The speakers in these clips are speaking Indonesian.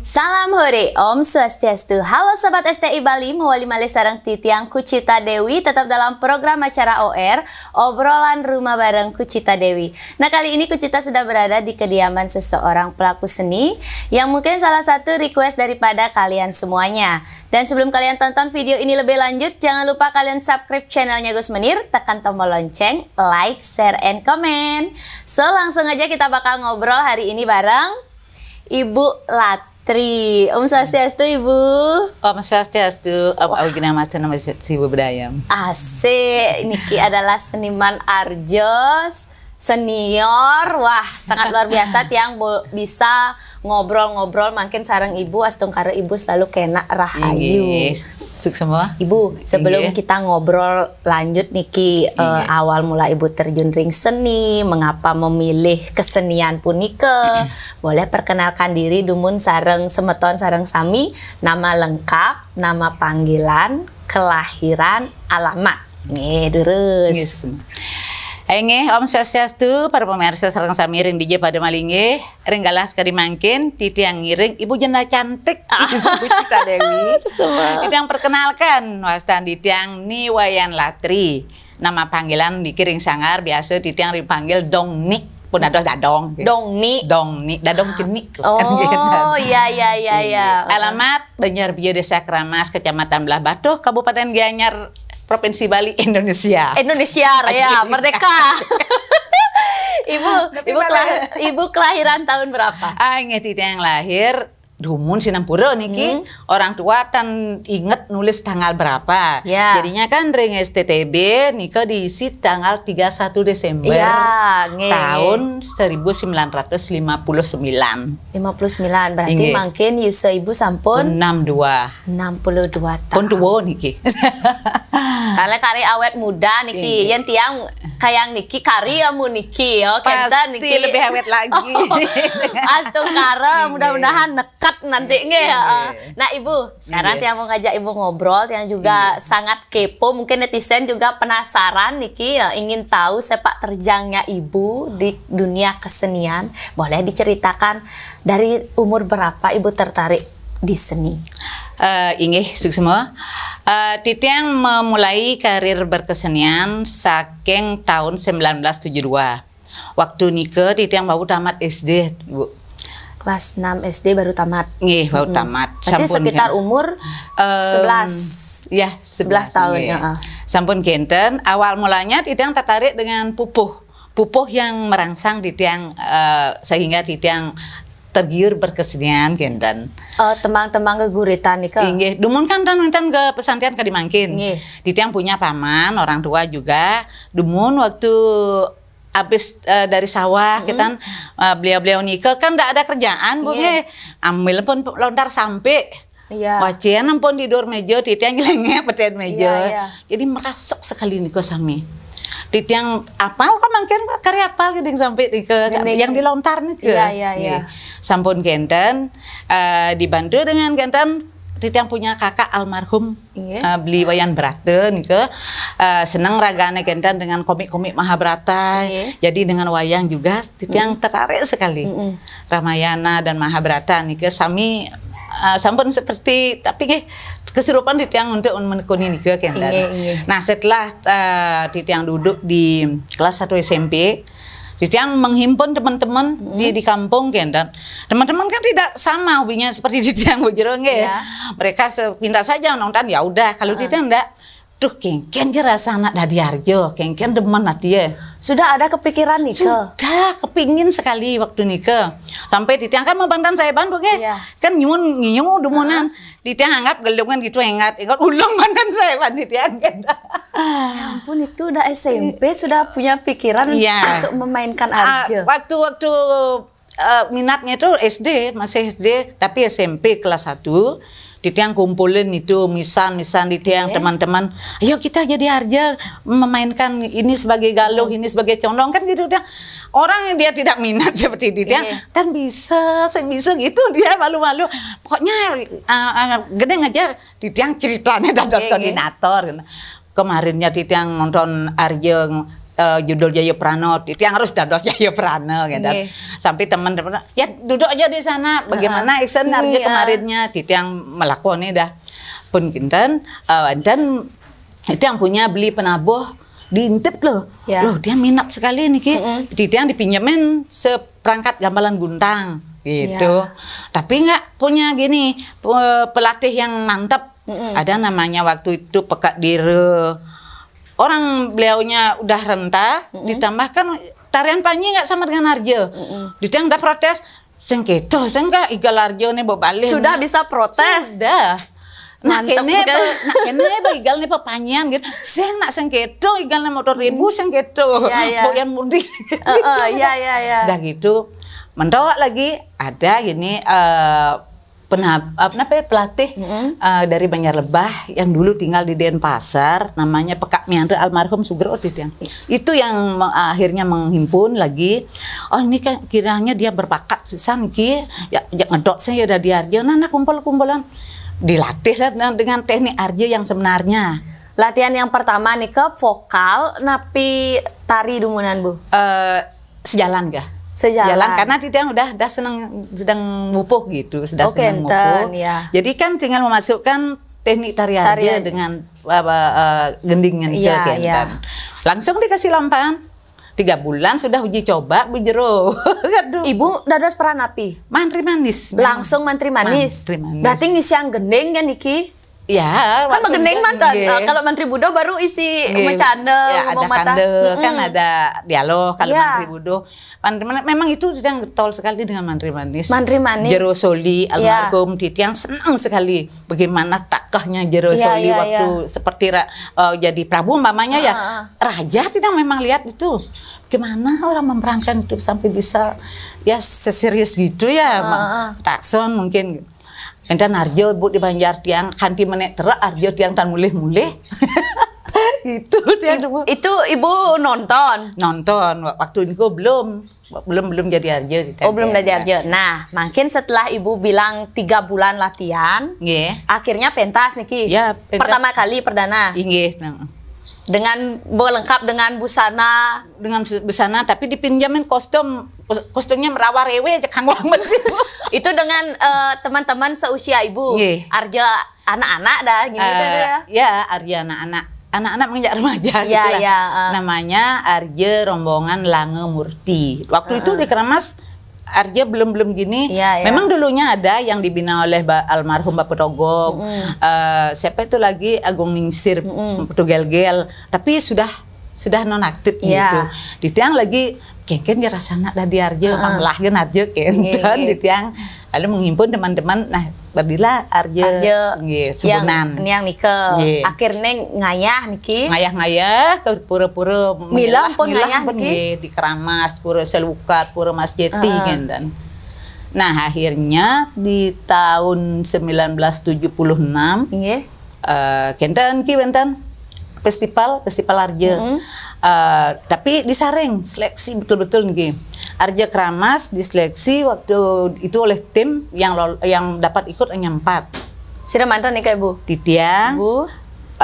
Salam Hore, Om Swastiastu. Halo Sobat STI Bali, mewali Sarang titiang Kucita Dewi tetap dalam program acara OR, obrolan rumah bareng Kucita Dewi. Nah kali ini Kucita sudah berada di kediaman seseorang pelaku seni yang mungkin salah satu request daripada kalian semuanya. Dan sebelum kalian tonton video ini lebih lanjut, jangan lupa kalian subscribe channelnya Gus Menir, tekan tombol lonceng, like, share, and comment. So langsung aja kita bakal ngobrol hari ini bareng Ibu Lat Tri. Om Swastiastu Ibu. Om Swastiastu, Om Aginamatu nama Ibu Budayam. Asik, Niki adalah seniman Arjos senior wah sangat luar biasa tiang bu, bisa ngobrol-ngobrol makin sarang ibu astungkara ibu selalu kena rahayu suk semua ibu sebelum kita ngobrol lanjut niki uh, eh, awal mula ibu terjun ring seni mengapa memilih kesenian punike boleh perkenalkan diri dumun sarang semeton sarang sami nama lengkap nama panggilan kelahiran alamat nih terus Enge Om Swastiastu, para pemirsa sarang samiring DJ pada ringgalas renggalas mangkin titi yang ngiring, ibu jenah cantik, ah. ibu Cita Dewi. Itu yang perkenalkan, wastan yang Niwayan Latri. Nama panggilan di Kiring Sangar biasa yang dipanggil Dong Nik pun ada dadong nik dong nik, dong ni dadong jenik kan oh iya iya iya iya alamat Banjar Bio Desa Keramas Kecamatan Belah Batuh Kabupaten Gianyar Provinsi Bali Indonesia. Indonesia Raya Merdeka. ibu, ibu, kelahir, ibu kelahiran tahun berapa? Ah, ingat yang lahir Dumun sinampuro niki hmm. orang tua dan inget nulis tanggal berapa. Ya. Jadinya kan ring STTB nika diisi tanggal 31 Desember ya, sembilan tahun 1959. 59 berarti nge. mungkin yusa ibu sampun 62. 62 tahun. Pun tuwa niki. Kale kari awet muda niki nge. yang tiang kayang niki kari amu niki oh, Pasti niki. lebih awet lagi. Astung kare mudah-mudahan nekat banget nanti nggak ya. Nah ibu, sekarang yeah. yang mau ngajak ibu ngobrol, yang juga yeah. sangat kepo, mungkin netizen juga penasaran Niki ya, ingin tahu sepak terjangnya ibu di dunia kesenian. Boleh diceritakan dari umur berapa ibu tertarik di seni? Uh, inggih semua. Uh, yang memulai karir berkesenian saking tahun 1972 waktu nikah yang baru tamat SD bu kelas 6 SD baru tamat. Nih baru hmm. tamat. Berarti sekitar umur um, ya, 11, 11 tahun, ya. Sampun Kenten, awal mulanya tidak tertarik dengan pupuh. Pupuh yang merangsang tiang uh, eh, sehingga di tiang tergiur berkesenian Kenten. Uh, oh, temang-temang keguritan kan. Inggih, dumun kan ten ke pesantren ke Dimangkin. Nggih. tiang punya paman, orang tua juga. Dumun waktu habis uh, dari sawah -hmm. kita uh, beliau-beliau nikah kan tidak ada kerjaan bu yeah. Iya. ambil pun lontar sampai iya. yeah. Wajian pun tidur meja, titian jelengnya petian meja. yeah, yeah. Jadi merasuk sekali niko sami. tiang apal kok mungkin karya apal gitu sampai ke yang dilontar nih ke. yeah, yeah, yeah. Sampun Genten uh, dibantu dengan Genten yang punya kakak almarhum yeah. Iya. uh, beli wayan berate nih ke uh, eh, senang ragane kendan dengan komik-komik Mahabharata iya. jadi dengan wayang juga Titi mm. tertarik sekali mm Ramayana dan Mahabharata nih ke sami uh, sampun seperti tapi ke kesurupan yang untuk menekuni nih ke kendan yeah, yeah. nah setelah uh, eh, yang duduk di kelas satu SMP jadi yang menghimpun teman-teman hmm. di di kampung kan dan teman-teman kan tidak sama hobinya seperti di yang bujero ya. Mereka pindah saja nonton ya udah kalau hmm. tidak enggak Duh, kengken je rasa anak dari Harjo, kengken demen lah dia. Ya. Sudah ada kepikiran nih Sudah, kepingin sekali waktu Nike. Sampai ditiangkan mau bantuan saya bantu ke? iya. Kan nyun, nyun, udah Uh -huh. tiang anggap gelungan gitu, ingat, ingat ulang Bang saya bantu ditiang. Ah. Ya ampun, itu udah SMP, sudah punya pikiran iya. untuk memainkan ah, Harjo. Uh, waktu, waktu uh, eh, minatnya itu SD, masih SD, tapi SMP kelas 1 titiang kumpulin itu misan-misan titiang teman-teman ayo kita jadi harja memainkan ini sebagai galuh ini sebagai condong kan gitu dia orang yang dia tidak minat seperti titiang kan iya. bisa saya bisa gitu dia malu-malu pokoknya uh, uh, gede di titiang ceritanya dan okay, koordinator kemarinnya titiang nonton Arjeng uh, judul Yayo Prano itu yang harus dados Yayo Prano gitu. Yeah. Sampai teman-teman ya duduk aja di sana bagaimana uh action iya. kemarinnya itu yang melakoni dah pun kinten uh, dan itu yang punya beli penabuh diintip loh. Ya. Loh, dia minat sekali nih Ki. Mm -hmm. yang dipinjemin seperangkat gamelan guntang gitu. Yeah. Tapi nggak punya gini pelatih yang mantap. Mm -hmm. Ada namanya waktu itu Pekak Dire orang beliaunya udah renta mm -hmm. ditambahkan tarian panji nggak sama dengan arjo, Mm -hmm. Ditang udah protes, sengketo, sengka igal arjo nih bawa balik. Sudah bisa protes. Sudah. Nah kene, nah kene igal nih pepanjian gitu. Seng nak sengketo, igal nih motor ribu mm. sengketo. Iya, iya. Boyan mudik. Iya, iya, iya. Udah gitu, mentok lagi ada gini, uh, penab, apa pelatih mm -hmm. uh, dari Banjar Lebah yang dulu tinggal di Denpasar namanya Pekak Miandre almarhum Sugro yang itu yang uh, akhirnya menghimpun lagi oh ini kan kiranya dia berpakat pisan ya, ya ngedot saya udah diarjo nah, nah kumpul-kumpulan dilatih lah dengan teknik arjo yang sebenarnya latihan yang pertama nih ke vokal napi tari dumunan bu uh, eh, sejalan gak sejalan jalan, karena titian udah udah senang sedang mupuh gitu sudah okay, seneng mupuh ya. jadi kan tinggal memasukkan teknik tarian, dia dengan apa, uh, eh, gendingan itu ya, kan iya. langsung dikasih lampaan tiga bulan sudah uji coba bu jero ibu dados api mantri manis langsung mantri manis, mantri manis. berarti ngisi yang gendeng kan Niki Ya, kan Megeneng mantan. Uh, kalau Menteri Budo baru isi iya. mencane, ya, ada kande, kan hmm. kan ada dialog kalau yeah. Menteri Budo. Menteri, memang itu sedang getol sekali dengan Menteri Manis. Menteri Manis. Jero Soli iya. almarhum Titi yang senang sekali bagaimana takahnya Jero yeah, Soli yeah, waktu yeah. seperti uh, jadi Prabu mamanya ya. Raja tidak memang lihat itu gimana orang memerankan itu sampai bisa ya seserius gitu ya, uh, Takson mungkin. Dan Arjo bu di Banjar tiang kanti menek terak Arjo tiang tan mulih mulih. itu dia itu ibu nonton nonton waktu itu belum belum belum jadi Arjo sih oh belum jadi Arjo iya. nah mungkin setelah ibu bilang tiga bulan latihan yeah. akhirnya pentas niki ya, pentas. pertama kali perdana Inggih. Nah dengan lengkap dengan busana dengan busana tapi dipinjamin kostum kostumnya merawa rewe aja kang sih itu dengan eh, teman-teman uh, seusia ibu yeah. Arja anak-anak dah eh, gitu uh, ya ya Arja anak-anak anak-anak menginjak remaja ya, yeah, gitu yeah, uh. Ya, eh. namanya Arja rombongan Lange Murti waktu uh. itu di Keramas Arja belum belum gini. Ya, ya. Memang dulunya ada yang dibina oleh ba almarhum Bapak Togog. Mm -hmm. uh, eh, siapa itu lagi Agung Ningsir, mm -hmm. gel Tapi sudah sudah nonaktif ya. gitu. Di tiang lagi kengken ya rasanya dah diarjo, uh -uh. panglah gen kan, Arja kengken. Iya, iya. Di tiang lalu menghimpun teman-teman nah berdila arje arje yeah, subunan yang, yang nikel yeah. akhirnya ngayah niki ngayah ngayah ke pura-pura milah pun ngayah pun niki di keramas pura selukat pura masjid uh. dan nah akhirnya di tahun 1976 nggih eh uh, kenten ki benten festival festival arje mm -hmm Uh, tapi disaring seleksi betul-betul nih. Arja Kramas diseleksi waktu itu oleh tim yang yang dapat ikut hanya empat. Sira mantan nih kayak Bu. Titia, Bu. Uh,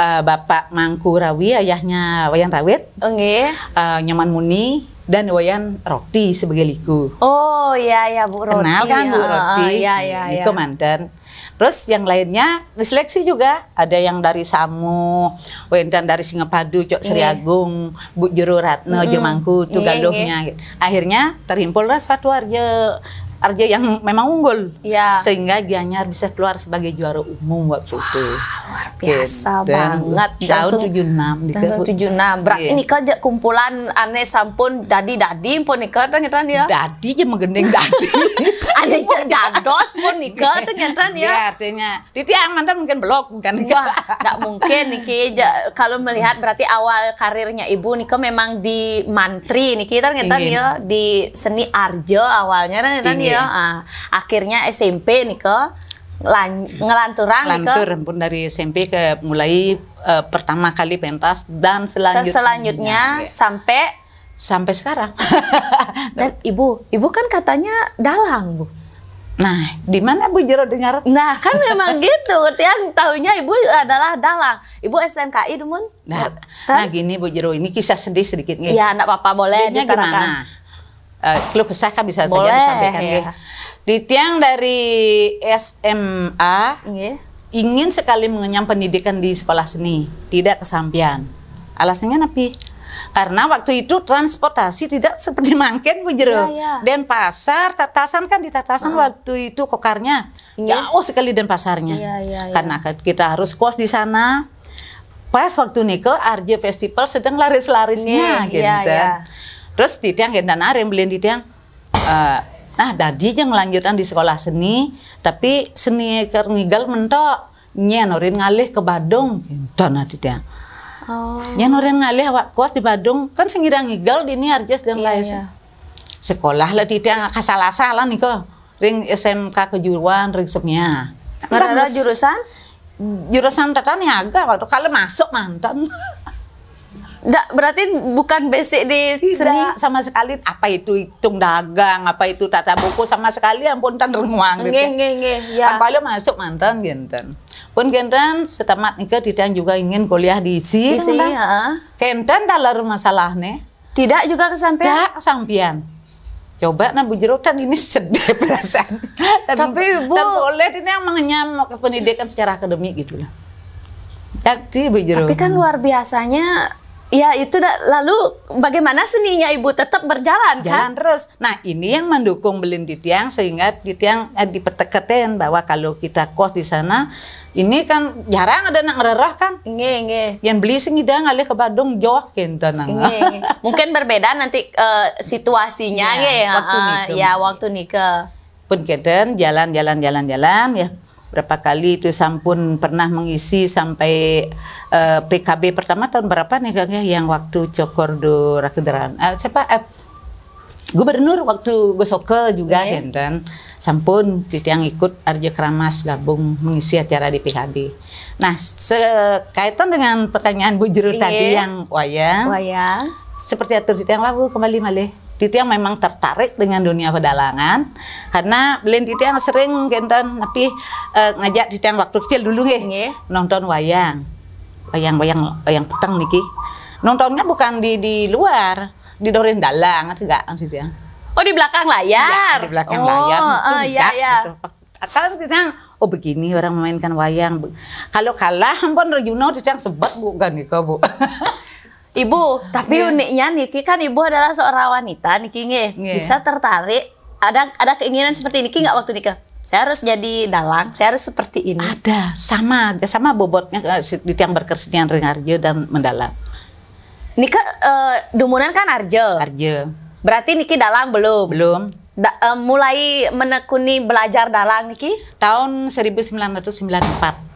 eh, Bapak Mangku Rawi ayahnya Wayan Rawit. Oke okay. uh, eh, Nyaman Muni dan Wayan Roti sebagai liku. Oh iya ya Bu Roti. Kenal kan Bu ah, ah, Roti? Iya iya iya. Liku mantan. Terus yang lainnya diseleksi juga, ada yang dari Samu, Wendan dari Singapadu, Cok Sri yeah. Bu Juru Ratno, mm. Jemangku, itu yeah, iya. Akhirnya terhimpullah suatu warga Arjo yang memang unggul. Ya. Sehingga Gianyar bisa keluar sebagai juara umum waktu Wah, itu. Luar biasa gitu. banget. Tahun 76. Tahun 76. Berarti ini iya. nikah kumpulan aneh sampun dadi-dadi pun nikah ternyata ya. Dadi yang menggendeng dadi. aneh cek dados pun nikah ternyata ya. Iya, artinya. Diti yang mungkin belok bukan Wah, tidak mungkin Niki kalau melihat berarti awal karirnya Ibu Niko memang di mantri Niki ternyata iya. ya di seni arjo awalnya ternyata ya. Nah, akhirnya SMP nih ke lan, ngelanturan lantur ke, pun dari SMP ke mulai uh, pertama kali pentas dan selanjutnya, selanjutnya ya. sampai sampai sekarang. dan ibu, ibu kan katanya dalang, Bu. Nah, di mana Bu Jero dengar? Nah, kan memang gitu. Yang tahunya Ibu adalah dalang. Ibu SMKI demun. Nah, nah gini Bu Jero, ini kisah sedih sedikit. Iya, enggak apa-apa boleh Sedihnya gimana? uh, eh, keluh kesah kan bisa Boleh, saja disampaikan ya. Di tiang dari SMA yeah. ingin sekali mengenyam pendidikan di sekolah seni, tidak kesampian Alasannya napi? Karena waktu itu transportasi tidak seperti mangken Bu Jero. Yeah, yeah. Dan pasar, tatasan kan di tatasan uh. waktu itu kokarnya yeah. jauh sekali dan pasarnya. Yeah, yeah, yeah. Karena kita harus kos di sana. Pas waktu Niko Arjo Festival sedang laris-larisnya yeah, gitu. Yeah, yeah terus di tiang dan arem beliin tiang. uh, nah tadi yang lanjutan di sekolah seni tapi seni kerngigal mentok nyenorin ngalih ke Badung dan tiang. Oh. Nyenorin ngalih awak kuas di Badung kan sengirang ngigal di ini arjes dan iya, lain iya. sekolah lah tiang, kasalah kasalasalan nih kok ring SMK kejuruan ring semia Ngerara jurusan? Jurusan tekan niaga ya waktu kalau masuk mantan nggak berarti bukan basic di Tidak, sama sekali apa itu hitung dagang, apa itu tata buku sama sekali ampun tan ruang gitu. Nggih, ya. nggih, nggih. Ya. Kalau masuk mantan genten. Pun genten setamat nikah tidak juga ingin kuliah di isi. Di sini, dalam rumah salah nih. Tidak juga kesampaian. Tidak kesampaian. Coba nah Bu Jero kan ini sedih perasaan. dan, Tapi Bu, dan boleh ini yang mengenyam pendidikan secara akademik gitu lah. Tapi kan luar biasanya Ya itu dah. lalu bagaimana seninya ibu tetap berjalan kan? Jalan kan? terus. Nah ini yang mendukung belin Ditiang sehingga Ditiang eh, dipeteketin bahwa kalau kita kos di sana ini kan jarang ada nang rerah kan? Nge nge. Yang beli sing ida ngalih ke Bandung jauh gitu nang. Nge, nge. Mungkin berbeda nanti uh, situasinya ya, nge. Waktu uh, Ya waktu nikah. Pun keten jalan jalan jalan jalan ya berapa kali itu ya, sampun pernah mengisi sampai uh, eh, PKB pertama tahun berapa nih Kang ya yang waktu Cokordo Rakedaran uh, eh, siapa uh, gubernur waktu Gosoke juga yeah. Henten sampun yang ikut Arjo Kramas gabung mengisi acara di PKB nah sekaitan dengan pertanyaan Bu Juru yeah. tadi yang wayang wayang seperti atur yang lalu kembali malih Titi yang memang tertarik dengan dunia pedalangan karena beliin Titi yang sering kenton tapi uh, ngajak Titi yang waktu kecil dulu nih nonton wayang wayang-wayang wayang petang niki nontonnya bukan di di luar di dorin dalang atau enggak Titi yang Oh di belakang layar. Ya, di belakang oh, layar. Oh uh, iya iya. Gitu. Kalau Titi yang oh begini orang memainkan wayang. Kalau kalah ampun Rejuno Titi yang sebat bukan nih nika bu. Kan, gitu, Ibu, tapi yeah. uniknya Niki kan ibu adalah seorang wanita Niki nge, yeah. bisa tertarik ada ada keinginan seperti Niki nggak waktu nikah? Saya harus jadi dalang, saya harus seperti ini. Ada, sama sama bobotnya eh, di tiang berkesenian Ringarjo dan mendalam. Nika uh, eh, dumunan kan Arjo. Arjo. Berarti Niki dalang belum? Belum. Da, uh, mulai menekuni belajar dalang Niki? Tahun 1994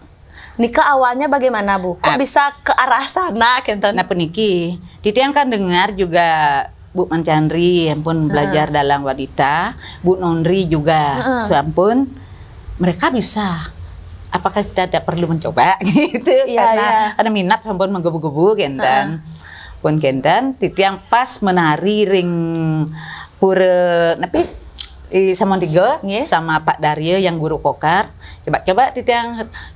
nikah awalnya bagaimana Bu? Kok Ap eh. bisa ke arah sana gitu? kentan? Nah peniki, yang kan dengar juga Bu yang pun belajar hmm. dalam wanita, Bu Nonri juga hmm. so, pun mereka bisa apakah kita tidak perlu mencoba gitu yeah, karena yeah. ada minat sampun menggebu-gebu kentan. Hmm. pun Titi yang pas menari ring pure tapi sama tiga yeah. sama Pak Dario yang guru kokar coba-coba titik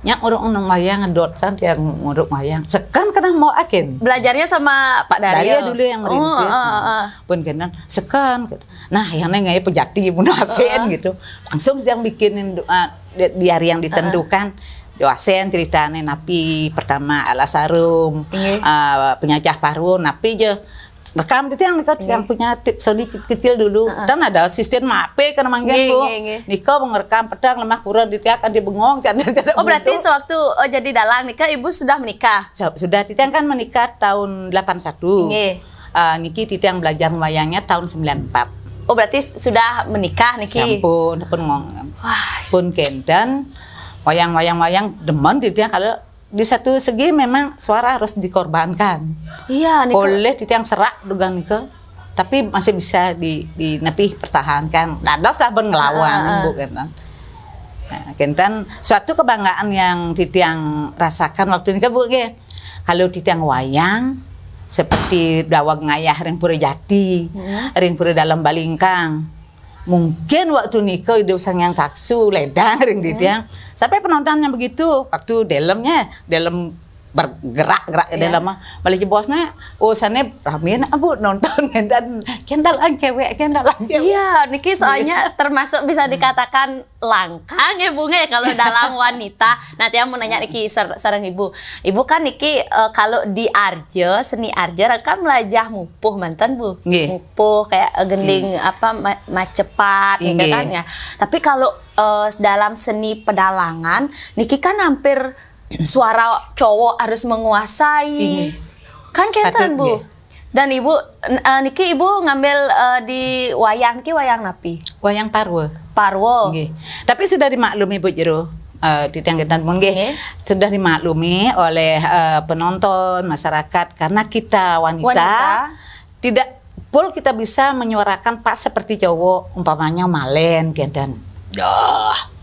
yang urung nang mayang dosan tiang urung mayang sekan kena mau akin belajarnya sama Pak Dario Dario dulu yang oh, merintis oh, uh, uh. pun kena sekan nah yang nengai pejati munasen uh. gitu langsung yang bikinin uh, di hari yang ditentukan uh. Doasen ceritanya napi pertama ala sarum uh, penyajah paru napi je rekam itu yang Niko iya. yang punya tip sedikit kecil dulu. Uh -uh. Dan ada asisten mape karena iya, gitu. iya, manggil Bu. Niko mengerekam pedang lemah kurang tiap ada bengong kan. Oh berarti sewaktu oh, jadi dalang nikah ibu sudah menikah. Sudah Titiang kan menikah tahun 81. Nggih. Uh, Niki Titiang belajar wayangnya tahun 94. Oh berarti sudah menikah niki. Sampun pun ngong. Pun kendan wayang-wayang wayang demen gitu kalau di satu segi memang suara harus dikorbankan. Iya, Niko. Oleh yang serak dugang Niko. Tapi masih bisa di, di nepi pertahankan. Nah, dos lah pun ngelawan, ah, ah, ah. Bu gitu. Nah, gitu kan. Nah, kenten suatu kebanggaan yang titik yang rasakan waktu nikah bu gitu ya. Kalau Kalau yang wayang seperti dawang ngayah ring puri jati, hmm. ring puri dalam balingkang, mungkin waktu niko itu sang yang taksu ledang ring gitu ya. sampai penontonnya begitu waktu dalamnya dalam bergerak-gerak yeah. dalam mah balik bosnya usahanya ah, ramen abu ah, nonton dan kendalan cewek kendalan cewek iya niki soalnya termasuk bisa dikatakan langka ya bunga ya kalau dalam wanita nanti mau nanya niki sarang ibu ibu kan niki uh, kalau di arjo seni arjo kan melajah mupuh mantan bu yeah. mupuh kayak gending yeah. apa ma macepat yeah. gitu kan ya tapi kalau uh, dalam seni pedalangan niki kan hampir suara cowok harus menguasai. Ini. Iya. Kan kenten, Bu. Iya. Dan Ibu uh, niki Ibu ngambil uh, di wayang ki wayang napi. Wayang Parwo. Parwo. Nggih. Tapi sudah dimaklumi Bu Jero. Eh, di tanggitan pun sudah dimaklumi oleh uh, penonton masyarakat karena kita wanita, wanita. tidak full kita bisa menyuarakan pak seperti cowok umpamanya malen dan dah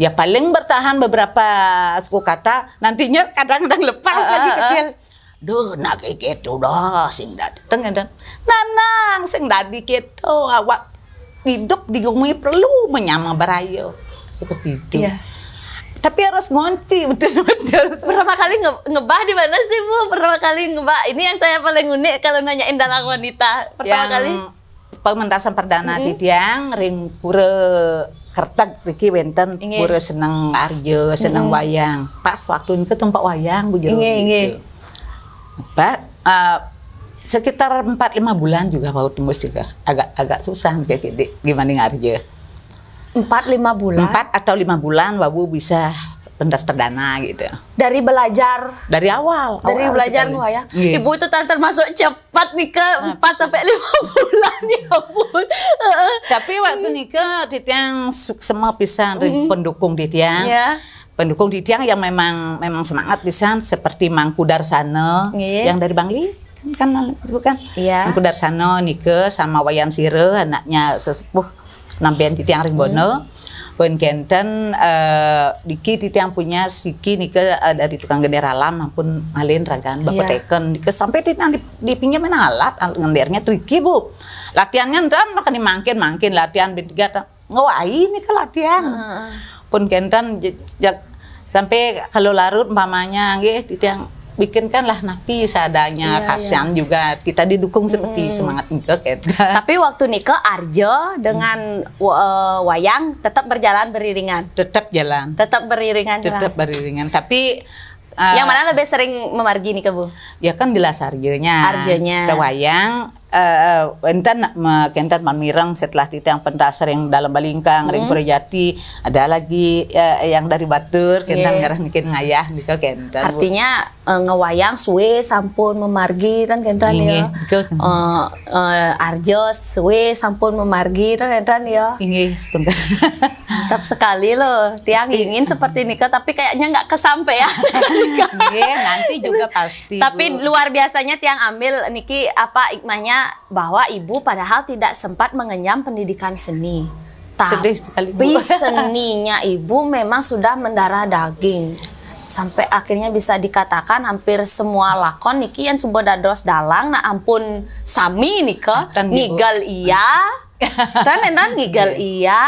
ya paling bertahan beberapa suku kata nantinya kadang-kadang lepas uh, lagi ah, ah. kecil Duh, nak gitu dah sing dadi tengen ya, dan nanang sing dadi gitu awak hidup di gumi perlu menyama berayo seperti itu. yeah. Tapi harus ngunci betul-betul. Pertama kali nge ngebah di mana sih bu? Pertama kali ngebah ini yang saya paling unik kalau nanyain dalang wanita. Pertama yang kali pementasan perdana mm -hmm. titiang ring pura kertek iki wenten pura seneng arjo seneng mm. wayang pas waktu itu tempat wayang bu gitu pak uh, sekitar 4 5 bulan juga mau tembus juga agak agak susah kayak gitu gimana ngarjo 4 5 bulan 4 atau 5 bulan wabu bisa pentas perdana gitu ya. Dari belajar dari awal. Dari awal belajar gua ya. Yeah. Ibu itu termasuk cepat nih ke nah. empat sampai lima bulan ya pun. Tapi waktu ke Titiang semua bisa mm pendukung Titiang. Yeah. Pendukung Titiang yang memang memang semangat bisa seperti Mangku Darsana iya. yeah. yang dari Bangli kan, kan bukan? Iya. Yeah. Mangku Darsana ke sama Wayan Sire anaknya sesepuh Nambian Titiang Ringbono. Mm Kenten uh, eh, Diki titi yang punya Siki Nike uh, dari tukang gede ralam maupun malin ragan bapak yeah. teken Nike sampai titi yang dipinjamin alat ngendernya tricky bu latihannya ndam makan dimangkin mangkin latihan bertiga ngawai nih ke latihan uh. pun Kenten sampai kalau larut umpamanya gitu titi yang bikinkanlah napi seadanya. Yeah, iya. Kasihan yeah. juga kita didukung seperti hmm. semangat Nike kan. Tapi waktu Nike Arjo dengan mm. uh, wayang tetap berjalan beriringan. Tetap jalan. Tetap beriringan. Ya? Tetap beriringan. Tapi Uh, yang eh, mana lebih sering memargi nih ke Bu? Ya kan jelas arjonya. Arjonya. Ada wayang, uh, enten kenten mamirang setelah yang pendasar yang dalam Balingkang, mm. ring hmm. Purjati, ada lagi uh, yang dari Batur, iya. kenten yeah. ngarang bikin ngayah gitu kenten. Artinya uh, ngewayang suwe sampun memargi kan kenten ya. Uh, uh, Arjo suwe sampun memargi kan kenten ya. Inggih, setengah tetap sekali loh, tiang iya. ingin seperti ini tapi kayaknya nggak kesampe Ya. Iya, nanti juga pasti. Tapi bu. luar biasanya tiang ambil Niki apa ikmahnya bahwa ibu padahal tidak sempat mengenyam pendidikan seni. Tapi Sedih sekali, Bu. seninya ibu memang sudah mendarah daging. Sampai akhirnya bisa dikatakan hampir semua lakon niki yang sebuah dados dalang nah ampun sami niko nigal iya kan entah iya. gigal iya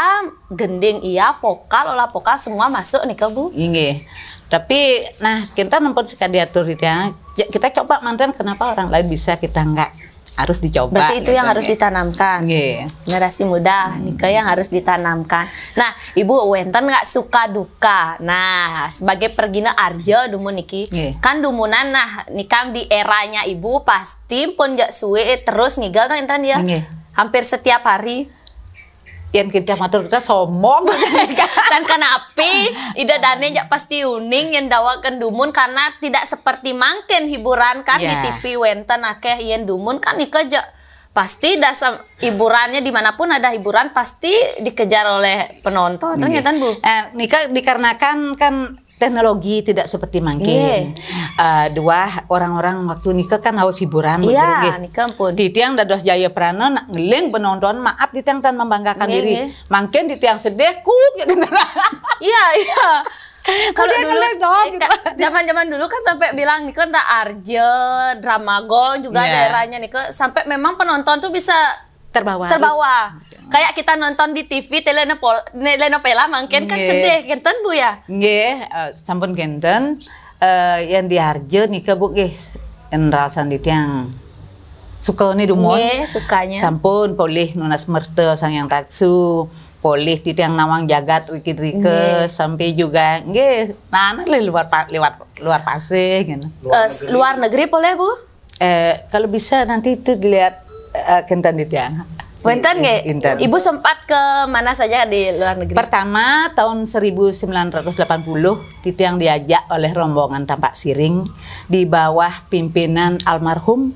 gending iya vokal olah vokal semua masuk nih ke bu iya tapi nah kita nampun sekadiatur itu ya. ya kita coba mantan kenapa orang lain bisa kita enggak harus dicoba. Berarti itu gitu, yang harus ditanamkan. Yeah. Generasi muda hmm. Nike yang harus ditanamkan. Nah, Ibu wenten nggak suka duka. Nah, sebagai pergina arjo dumu niki yeah. kan dumunan nah nikam di eranya Ibu pasti pun gak suwe terus ngigal kan enten ya. Yeah. Hampir setiap hari yang kita matur kita sombong dan api ida dane jak pasti uning yang dawa kendumun karena tidak seperti mangkin hiburan kan yeah. di TV wenten akeh yang dumun kan ikeja pasti dasar hiburannya dimanapun ada hiburan pasti dikejar oleh penonton iya. ternyata bu eh, nika dikarenakan kan teknologi tidak seperti mungkin. Yeah. Iya. Uh, dua orang-orang waktu nikah kan harus hiburan Iya, yeah, nikah pun. Di tiang dados jaya prana ngeling penonton maaf di tiang tan membanggakan yeah, diri. Yeah. Mangkin di tiang sedih kuk ya, gitu. Iya, iya. Kalau dulu eh, gitu? zaman-zaman dulu kan sampai bilang nih kan Arjel, Dramagon juga yeah. daerahnya nih sampai memang penonton tuh bisa terbawa terbawa gitu. kayak kita nonton di TV telenopol telenopela mungkin kan sedih genten bu ya nggih eh, sampun genten uh, eh, yang diharjo nih ke bu nggih enrasan di tiang suka nih dumon nggih sukanya sampun polih nunas merte sang yang taksu polih di tiang nawang jagat wikit rike sampai juga nggih nah, nah pak, lewat luar pasir gitu luar, eh, negeri. luar negeri boleh bu eh, kalau bisa nanti itu dilihat Eh, kenten di Didya. Wenten nggak? Iya, Ibu sempat ke mana saja di luar negeri? Pertama tahun 1980 itu yang diajak oleh rombongan tampak siring di bawah pimpinan almarhum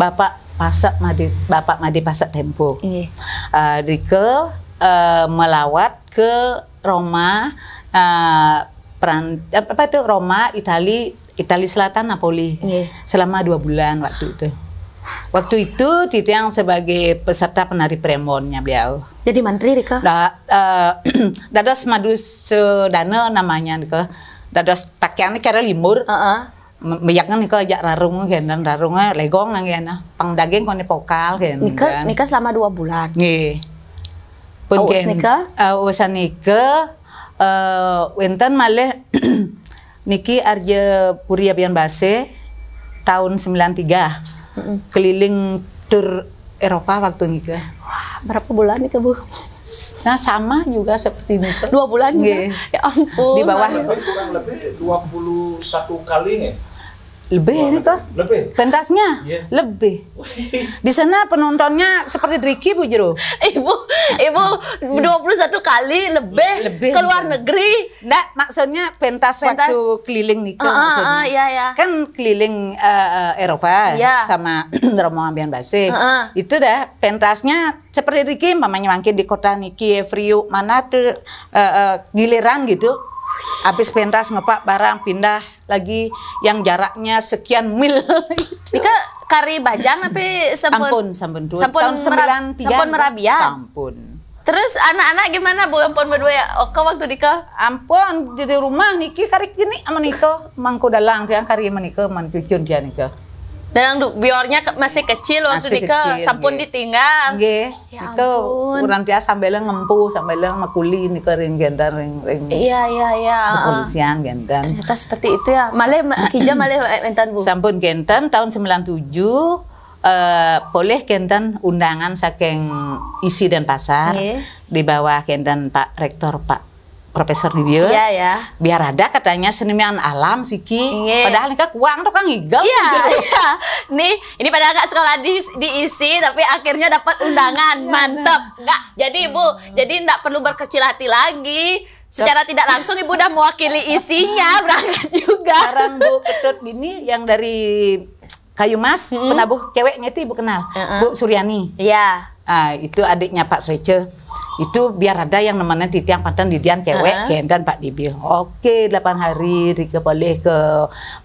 Bapak Pasak Madi Bapak Madi Pasak Tempo. Iya. Uh, eh, ke uh, eh, melawat ke Roma uh, Peran, apa itu Roma, Italia Italia Selatan, Napoli. Iya. Selama dua bulan waktu itu. Waktu itu Titiang sebagai peserta penari premonnya beliau. Jadi menteri Rika? Da, uh, eh, dadas madu Dana namanya Rika. Dadas pakaiannya kira limur. Uh -uh. Meyakan Nika ajak rarung dan rarungnya legong ya. pang daging kone pokal kan. Nika, Nika selama dua bulan. Iya. Pun Awas Nika? Aus Nika. Uh, Wintan malih Niki Arja Puriabian Base tahun 93 mm keliling tur Eropa waktu nikah. Wah, berapa bulan nih Bu? Nah, sama juga seperti itu, Dua bulan gitu. Ya ampun. Di bawah. Kurang lebih 21 kali nih. Lebih itu. Lebih. Pentasnya? Yeah. Lebih. Di sana penontonnya seperti Ricky Bu Jero. Ibu, Ibu 21 iya. kali lebih, lebih luar iya. negeri. Enggak, maksudnya pentas, pentas. waktu keliling nih uh, uh, maksudnya. Uh, iya, iya. Kan keliling uh, Eropa yeah. sama Romo Ambian basi Uh, uh. Itu dah pentasnya seperti Ricky mamanya mungkin di kota Niki Frio, mana tuh uh, uh, giliran gitu habis pentas ngepak barang pindah lagi yang jaraknya sekian mil ini ke kari bajang tapi sampun sampun sampun, sampun tahun sembilan tiga sampun merabia sampun Terus anak-anak gimana Bu ampun berdua ya? Oke waktu nikah? Ampun di rumah niki kari kini aman itu mangku dalang tiang kari menikah man cucun dia nikah dan duk biornya ke, masih kecil waktu masih dike kecil, sampun nge. ditinggal Nge. ya itu kurang tiap sambil ngempu sambil ngekuli niko ring gendan ring ring iya iya iya kepolisian gendan ternyata seperti itu ya malah hijau malah gendan eh, bu sampun gendan tahun 97 Uh, eh, boleh kenten undangan saking isi dan pasar okay. di bawah kenten Pak Rektor Pak Profesor Dibio. Iya ya. Biar ada katanya seniman alam siki. Iya. Padahal nikah kuang tuh kan gigal. Iya. iya. Nih, ini padahal kak sekolah di, diisi tapi akhirnya dapat undangan. Iya, Mantep. Enggak. Jadi Ibu, jadi enggak perlu berkecil hati lagi. Secara tidak langsung Ibu udah mewakili isinya berangkat juga. Sekarang Bu Ketut ini yang dari Kayu Mas, -hmm. penabuh ceweknya itu Ibu kenal. Uh -uh. Bu Suryani. Iya. Yeah. Ah, itu adiknya Pak Swece itu biar ada yang namanya di tiang pantan di tiang cewek uh -huh. gendan Pak Dibi oke okay, 8 hari Rika boleh ke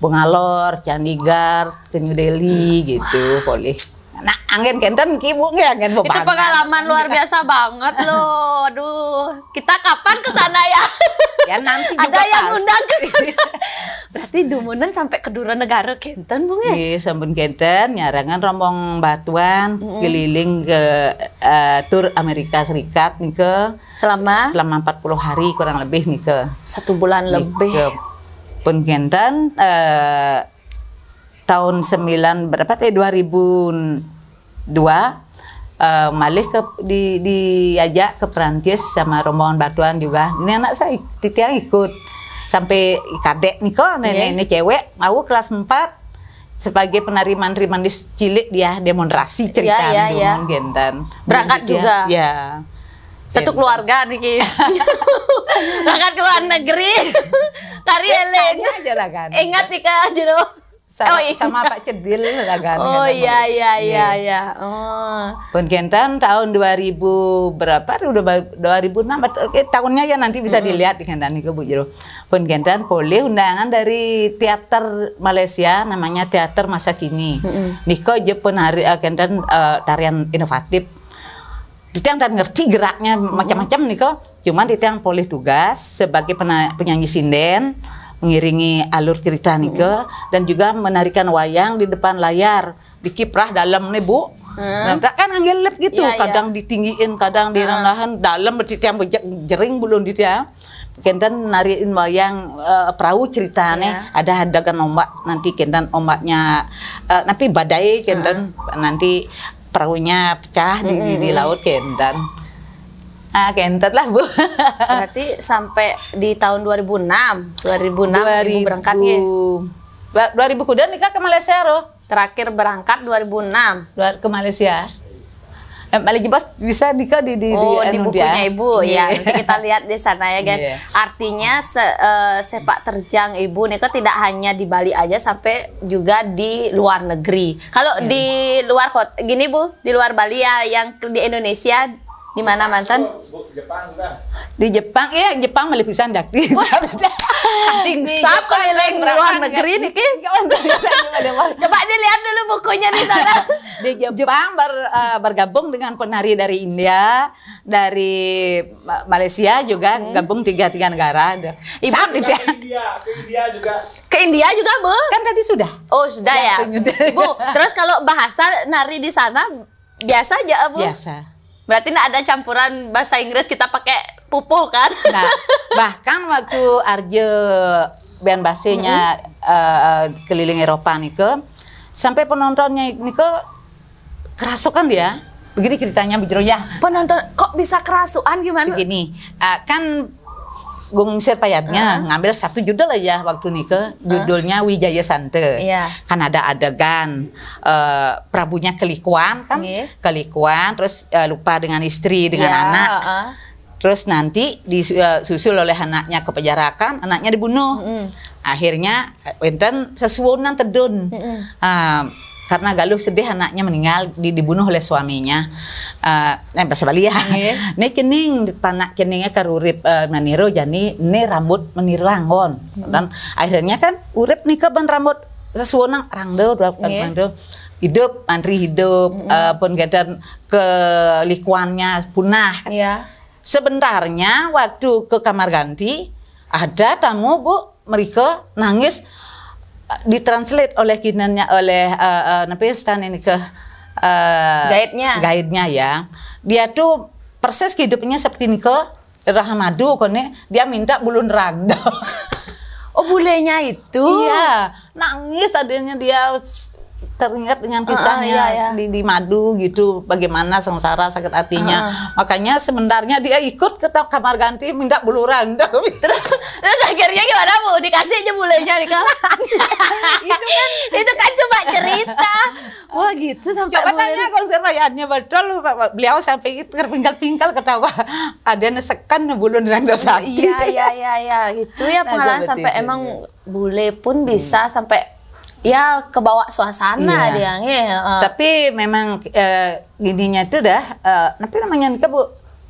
Bengalor Candigar, ke New Delhi gitu boleh Nah, angin kenten kibu nggak ya, angin beban. Itu pengalaman luar biasa banget loh. Aduh, kita kapan ke sana ya? Ya nanti ada pas. yang undang ke sana. Berarti dumunan sampai ke Dura Negara kenten Bung ya? Iya sampun kenten nyarangan rombong batuan mm -hmm. keliling ke uh, tur Amerika Serikat nih ke selama selama 40 hari kurang lebih nih ke satu bulan nike, lebih. Ke pun kenten uh, tahun 9 berapa eh 2002 uh, malih ke di diajak ke Perancis sama rombongan batuan juga. Ini anak saya yang ikut sampai kadek nih kok nenek yeah. ini iya. cewek mau kelas 4 sebagai penari mandiri mandis cilik dia demonstrasi iya, cerita yeah, yeah, yeah. gendan berangkat juga ya, ya. satu iya. keluarga nih berangkat ke luar negeri tari eleng kan. ingat nih kak jodoh sama, oh, iya. sama Pak Cedil lah kan. Oh iya, iya iya iya iya. Oh. Pengentan tahun 2000 berapa? Udah 2006 Oke, eh, tahunnya ya nanti bisa hmm. dilihat di Kentan itu Bu Jero. kentan boleh undangan dari teater Malaysia namanya Teater Masa Kini. Hmm. Niko je Niko hari uh, Kentan uh, tarian inovatif. Titiang dan ngerti geraknya macam-macam Niko. Cuman Titiang polis tugas sebagai penyanyi sinden mengiringi alur cerita nih ke hmm. dan juga menarikan wayang di depan layar di kiprah dalam nih bu Hmm. Nah, kan ngelip gitu, ya, kadang ya. ditinggiin, kadang hmm. direndahan, dalam yang jering belum dia, Kendan nariin wayang uh, perahu nih iya. yeah. ada hadagan ombak nanti kentan ombaknya uh, nanti badai kentan uh. nanti perahunya pecah -hmm. di, di laut kentan. Ah, kentet lah, Bu. Berarti sampai di tahun 2006, 2006 2000, Ibu berangkatnya. 2000 kuda nikah ke Malaysia, Ro. Terakhir berangkat 2006 ke Malaysia. Bali eh, Jebas bisa nikah di di, oh, di, anu bukunya dia. ibu yeah. ya iya. nanti kita lihat di sana ya guys yeah. artinya se, uh, sepak terjang ibu nikah tidak hanya di Bali aja sampai juga di luar negeri kalau yeah. di luar kota gini bu di luar Bali ya yang di Indonesia di mana mantan? Iya, Jepang Di Jepang ya Jepang malah bisa ndak di. Kading sapa negeri luar negeri niki. Coba dilihat dulu bukunya di sana. Di Jepang ber, uh, bergabung dengan penari dari India, dari Malaysia juga hmm. gabung tiga-tiga negara. Ibu Sam, ke India, ke India juga. Ke India juga, Bu? Kan tadi sudah. Oh, sudah iya, ya. ya. Bu, terus kalau bahasa nari di sana biasa aja, Bu? Biasa Berarti ada campuran bahasa Inggris kita pakai pupuh kan? Nah, bahkan waktu Arje Ben basenya uh, keliling Eropa nih ke sampai penontonnya ini ke kerasukan dia. Begini ceritanya Bu ya. Penonton kok bisa kerasukan gimana? Begini, uh, kan gue ngisir payatnya uh -huh. ngambil satu judul aja waktu nikah judulnya uh -huh. Wijaya Sante yeah. kan ada adegan uh, prabunya kelikuan kan yeah. kelikuan terus uh, lupa dengan istri dengan yeah, anak uh -huh. terus nanti disusul eh, oleh anaknya ke penjarakan anaknya dibunuh mm -hmm. akhirnya enten sesuonan tedun mm -hmm. uh, karena Galuh sedih anaknya meninggal di, dibunuh oleh suaminya uh, eh bahasa Bali ya iya. kening panak keningnya karurip uh, eh, maniro jadi ne rambut meniru langon. Hmm. dan akhirnya kan urip nih ban rambut sesuonang rangdo dua eh, iya. rangdo hidup antri hidup hmm. pun -hmm. uh, pun punah yeah. sebenarnya waktu ke kamar ganti ada tamu bu mereka nangis ditranslate oleh kinannya oleh uh, uh, Stan ini ke uh, guide-nya. ya. Dia tuh persis hidupnya seperti ini ke Rahamadu kone dia minta bulun rando. oh bulenya itu? Iya, nangis tadinya dia teringat dengan ah, kisahnya uh, iya, iya. di di madu gitu bagaimana sengsara sakit hatinya uh. makanya sebenarnya dia ikut ke kamar ganti minta buluran terus terus akhirnya gimana bu dikasih aja bulenya dikasih itu kan itu kan cuma cerita wah gitu sampai coba bulan. tanya konservasiannya betul beliau sampai itu terpingkal-pingkal ketawa ada nesekan bulan dan dosa iya iya iya ya. itu ya pengalaman sampai emang ya. bule pun bisa hmm. sampai ya kebawa suasana iya. dia uh. tapi memang uh, eh, gininya itu dah uh, eh, tapi namanya nikah bu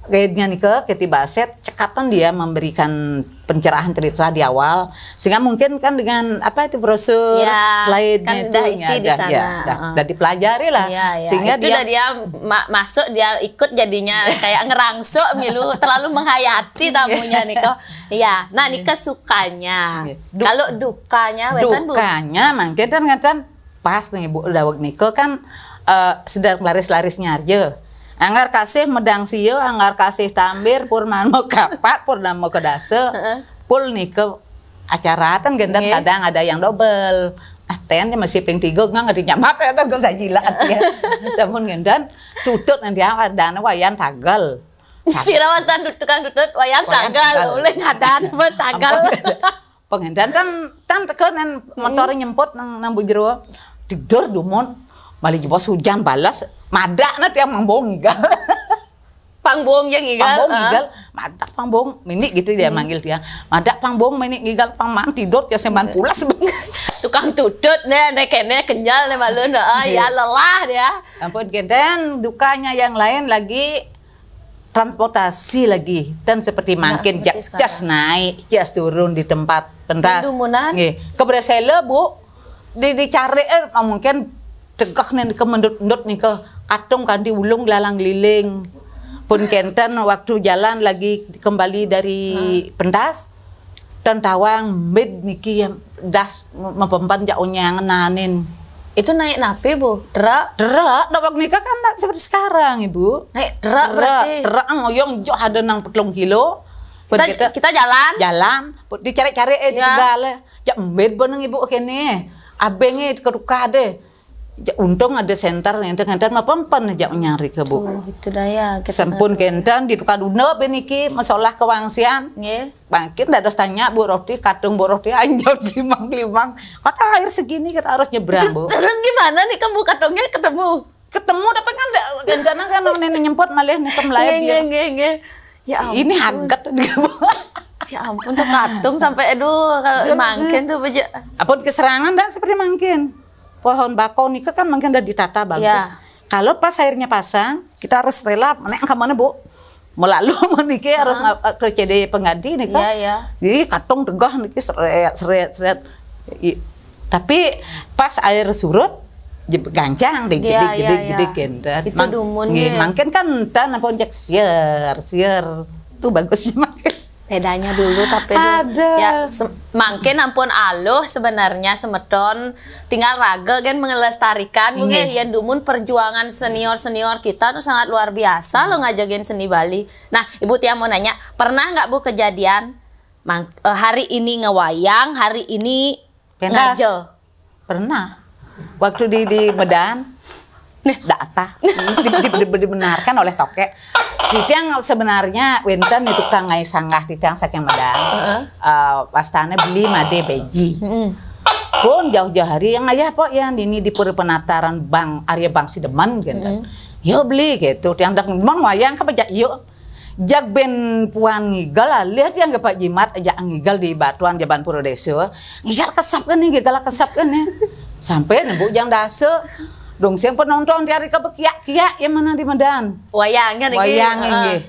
kayaknya Nike ketiba Baset cekatan dia memberikan pencerahan cerita di awal sehingga mungkin kan dengan apa itu brosur ya, slide kan itu, ya, di ya, dah, uh. Uh-uh. dah dipelajari lah ya, ya. sehingga itu dia, udah dia ma masuk dia ikut jadinya kayak ngerangsuk milu terlalu menghayati tamunya Niko ya nah ini iya. sukanya iya. du kalau dukanya dukanya mungkin kan kan pas nih bu dawak Niko kan uh, sedang laris-larisnya aja Anggar kasih medang siyo, anggar kasih tambir, pur mau kapat, pur mau kedase, pul nih ke acara kan gendang yeah. kadang ada yang double. Ah, ten masih ping tiga nggak ngerti nyamak ya tuh gak jilat ya. Namun gendang tutut nanti awak dana wayan tagal. Sirawasan tukang tutut wayang tagal, oleh ngadan tagal. Pengendan kan kan tekan motor nyemput nang nang bujero tidur dumon. balik jebos hujan balas madak nanti yang mangbong igal pangbong yang igal pangbong ah. igal madak pangbong mini gitu dia hmm. manggil dia madak pangbong mini igal pangmang tidur ya seman hmm. pula tukang tutut nih nekene kenyal nih malu ah, ya iya. lelah dia ampun kenten dukanya yang lain lagi transportasi lagi dan seperti iya, makin nah, jas, naik jas turun di tempat pentas keberhasilan bu di dicari eh, mungkin cegah nih ke mendut-mendut nih ke katung kandi ulung lalang liling pun kenten waktu jalan lagi kembali dari hmm. pentas dan tawang mid niki yang das mempempan jauhnya ngenanin itu naik napi bu derak derak dapat nikah kan nak seperti sekarang ibu naik derak derak derak ngoyong jauh ada nang petlong kilo kita, kita, kita jalan jalan dicari-cari eh ya. tinggal ya eh. mid benang ibu kene nih keruka deh untung ada senter yang kenten mah pempen aja nyari ke bu oh, itu dah ya sempun kenten di tukar dunia beniki masalah kewangsian yeah. bangkit ndak ada tanya bu roti kadung bu roti anjot limang limang kata air segini kita harus nyebrang bu terus gimana nih kamu kadungnya ketemu ketemu tapi kan rencana kan nenek nyempot malah nih lagi ya. ya ampun. ini haget ya ampun tuh katung sampai aduh kalau iya, mangkin tuh apa apun keserangan dan seperti mangkin pohon bakau nih kan mungkin udah ditata iya. bagus. Ya. Kalau pas airnya pasang, kita harus rela naik ke mana, Bu? melalu meniki uh harus ke CD pengganti nih kan. Iya, iya. Jadi katong tegah niki seret seret seret. tapi pas air surut gancang deh gede dik gede gitu gede gede Itu dumun. Mungkin kan tan apa siar sier tuh bagusnya makin bedanya dulu tapi ada ya makin ampun aluh sebenarnya semeton tinggal ragel kan melestarikan mungkin yang ya, dumun perjuangan senior senior kita tuh sangat luar biasa lo ngajakin seni Bali nah ibu Tia mau nanya pernah nggak bu kejadian mang eh, hari ini ngewayang hari ini ngajo pernah waktu di di Medan Nih, apa. dibenarkan oleh toke yang sebenarnya Winton itu kan ngai sanggah ditang saking madang uh, eh, beli made beji pun jauh-jauh hari yang ayah po yang ini di pura penataran bang Arya Bang Sideman gitu yo beli gitu tiang dak mon wayang kepejak yo jak ben puan ngigal lah lihat yang pak jimat ajak ngigal di batuan jaban puro desa ngigal kesap kan nih ngigal kesap kan nih sampai nih bu jang dasa Dong siang penonton dari kebekiak-kiak yang mana di Medan. wayangnya Wayangan uh. nih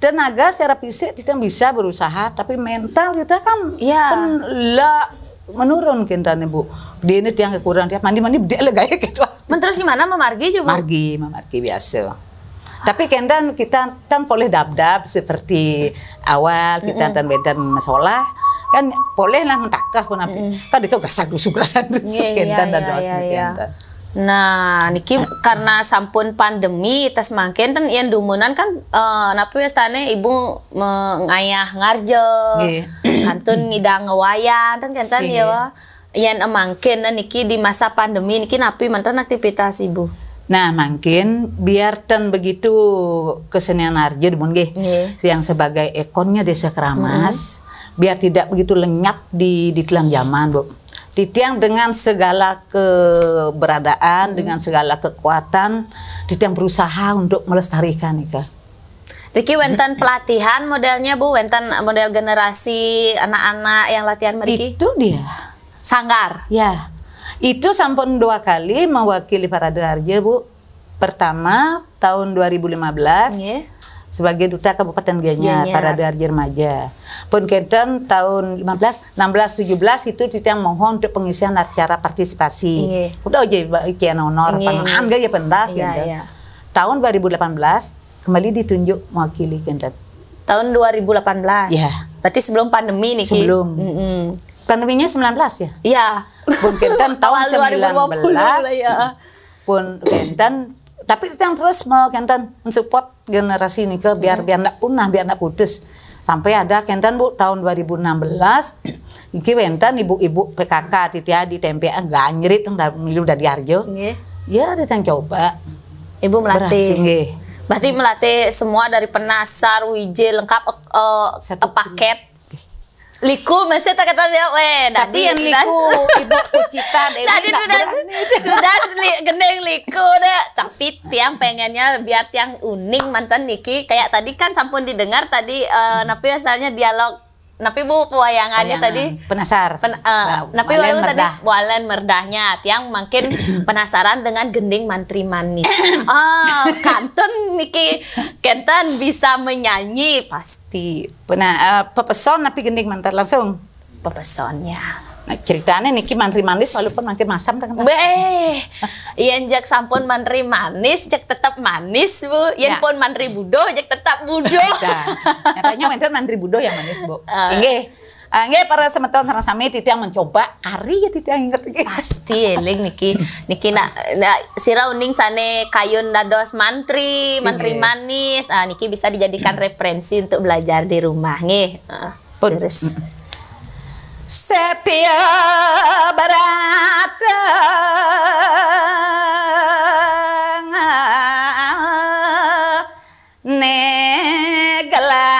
Tenaga secara fisik kita bisa berusaha, tapi mental kita kan, yeah. Iya. menurun kita nih bu. di ini tiang kekurangan tiap mandi-mandi dia legaya gitu. Terus gimana memargi juga? Margi, memargi biasa. Tapi kendan kita kan boleh dab-dab seperti awal kita tan masalah kan boleh lah mentakah pun apa. Kan itu gasak dusuk gasak dusuk kendan dan dosa iya, iya, kendan. Nah, niki karena sampun pandemi tas makin ten yang dumunan kan uh, napi ya stane ibu mengayah ngarjo, Kantun ngidang ngewayan, ten kan ya. Yen emangkin niki di masa pandemi niki napi mantan aktivitas ibu. Nah, mungkin biar ten begitu kesenian ngarjo di nggih. Yang sebagai ekornya desa Keramas, biar tidak begitu lenyap di di telang zaman, Bu. Titiang dengan segala keberadaan, hmm. dengan segala kekuatan, Titiang berusaha untuk melestarikan Ika. Riki Wentan pelatihan modelnya Bu, Wentan model generasi anak-anak yang latihan Riki. Itu dia. Sanggar? Ya. Itu sampun dua kali mewakili para Parade Bu. Pertama tahun 2015. Yeah sebagai duta Kabupaten Gianyar, Gianyar. para DRJ remaja. Kenton tahun 15, 16, 17 itu kita yang mohon untuk pengisian acara partisipasi. Iya. Udah aja ikan honor, iya. panahan gak ya pentas iya, gitu. Iya. Tahun 2018 kembali ditunjuk mewakili Kenton. Tahun 2018. Iya. Berarti sebelum pandemi nih. Sebelum. Mm -hmm. Pandeminya 19 ya? Iya. Kenton tahun 2019, 19. 2020 ya. Pun Kenton tapi itu yang terus mau kenten mensupport generasi ini ke biar hmm. biar tidak punah biar tidak putus sampai ada kenten bu tahun 2016 ini kenten ibu-ibu PKK titia di tempe ah, ganyerit udah milu udah diarjo yeah. ya kita yang coba ibu melatih Berarti melatih semua dari penasar, wije, lengkap uh, satu eh, paket liku masih tak kata dia eh tapi yang liku ibu kucitan tadi sudah sudah gendeng liku deh tapi tiang pengennya biar tiang uning mantan Niki kayak tadi kan sampun didengar tadi uh, eh, napi asalnya dialog Napi bu pewayangannya tadi penasar. Pen, uh, nah, napi walen tadi walen merdahnya tiang makin penasaran dengan gending mantri manis. oh, kanton niki Kenton bisa menyanyi pasti. Pena uh, pepeson napi gending mantar langsung. Pepesonnya. Nah, ceritanya niki mantri manis walaupun makin masam dengan Beh, yen jak sampun mantri manis, jak tetap manis bu. Yen ya. pun mantri budo, jak tetap budo. Nah, nyatanya mantri mantri budo yang manis bu. Uh. Inge. uh, para semeton sama sami yang mencoba kari ya yang inget iki. Pasti eling niki. Niki nak na, sira uning sane kayun dados mantri, mantri iya. manis. Ah niki bisa dijadikan referensi untuk belajar di rumah nggih. Heeh. Ah, uh, setia berada negelar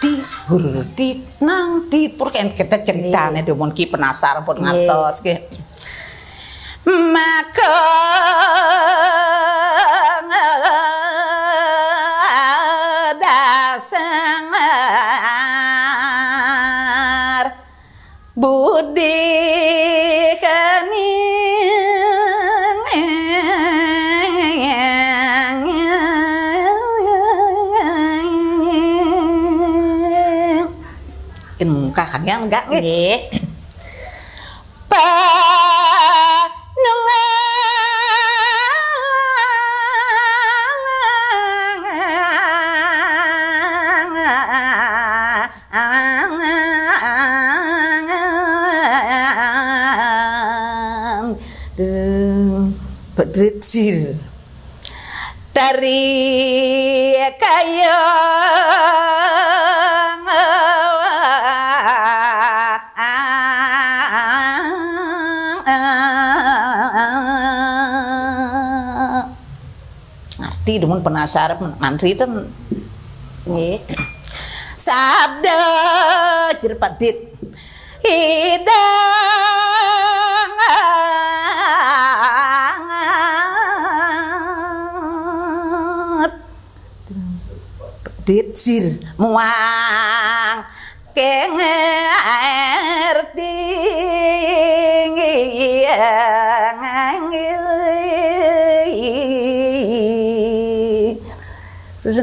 Tidur, tidur, tidur kan kita ceritanya yeah. demun ki penasaran pun iya. ngantos ke maka Sampeyan enggak nggih. pa dari kayu ngerti demun penasaran mantri itu sabda sabda dit hidang dit sir muang kenge